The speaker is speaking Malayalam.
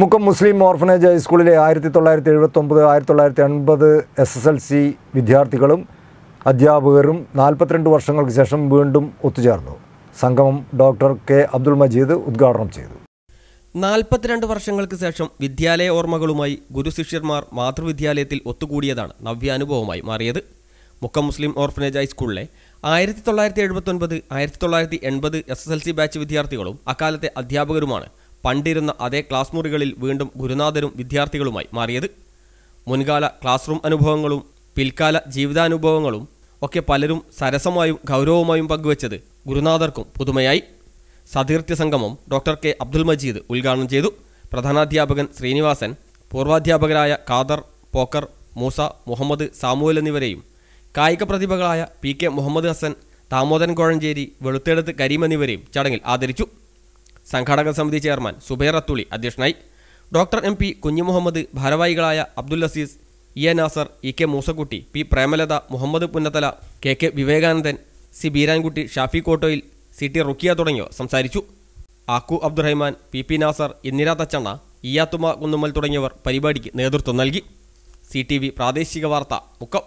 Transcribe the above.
മുക്കം മുസ്ലിം ഓർഫനേജ് ഹൈസ്കൂളിലെ ആയിരത്തി തൊള്ളായിരത്തി എഴുപത്തൊമ്പത് ആയിരത്തി തൊള്ളായിരത്തി എൺപത് എസ് എസ് എൽ സി വിദ്യാർത്ഥികളും അധ്യാപകരും നാൽപ്പത്തിരണ്ട് വർഷങ്ങൾക്ക് ശേഷം വീണ്ടും ഒത്തുചേർന്നു സംഗമം ഡോക്ടർ കെ അബ്ദുൾ മജീദ് ഉദ്ഘാടനം ചെയ്തു നാൽപ്പത്തിരണ്ട് വർഷങ്ങൾക്ക് ശേഷം വിദ്യാലയ ഓർമ്മകളുമായി ഗുരുശിഷ്യന്മാർ മാതൃവിദ്യാലയത്തിൽ ഒത്തുകൂടിയതാണ് നവ്യാനുഭവമായി മാറിയത് മുക്കം മുസ്ലിം ഓർഫനേജ് ഹൈസ്കൂളിലെ ആയിരത്തി തൊള്ളായിരത്തി എഴുപത്തൊൻപത് ആയിരത്തി തൊള്ളായിരത്തി എൺപത് S S L C batch വിദ്യാർത്ഥികളും അക്കാലത്തെ അധ്യാപകരുമാണ് പണ്ടിരുന്ന അതേ ക്ലാസ് മുറികളിൽ വീണ്ടും ഗുരുനാഥരും വിദ്യാർത്ഥികളുമായി മാറിയത് മുൻകാല ക്ലാസ് റൂം അനുഭവങ്ങളും പിൽക്കാല ജീവിതാനുഭവങ്ങളും ഒക്കെ പലരും സരസമായും ഗൗരവമായും പങ്കുവച്ചത് ഗുരുനാഥർക്കും പുതുമയായി സതീർത്ഥ്യ സംഗമം ഡോക്ടർ കെ അബ്ദുൽ മജീദ് ഉദ്ഘാടനം ചെയ്തു പ്രധാനാധ്യാപകൻ ശ്രീനിവാസൻ പൂർവാധ്യാപകരായ ഖാദർ പോക്കർ മൂസ മുഹമ്മദ് സാമുവൽ എന്നിവരെയും കായിക പ്രതിഭകളായ പി കെ മുഹമ്മദ് ഹസൻ ദാമോദരൻ കോഴഞ്ചേരി വെളുത്തെടുത്ത് കരീം എന്നിവരെയും ചടങ്ങിൽ ആദരിച്ചു സംഘാടക സമിതി ചെയർമാൻ സുബൈർ അത്തുളി അധ്യക്ഷനായി ഡോക്ടർ എം പി കുഞ്ഞുമുഹമ്മദ് ഭാരവാഹികളായ Abdul Azeez E A Nasar E K Moosakutty P Premalatha Muhammad Punnathala K K Vivekanandan C Beerankutty Shafi Kottoyil C T Rukkiya തുടങ്ങിയവർ സംസാരിച്ചു ആക്കു അബ്ദുറഹ്മാൻ പി പി നാസർ ഇന്ദിര തച്ചണ്ണ ഇയാത്തുമ കുന്നുമ്മൽ തുടങ്ങിയവർ പരിപാടിക്ക് നേതൃത്വം നൽകി സി ടി വി പ്രാദേശിക വാർത്ത മുക്കം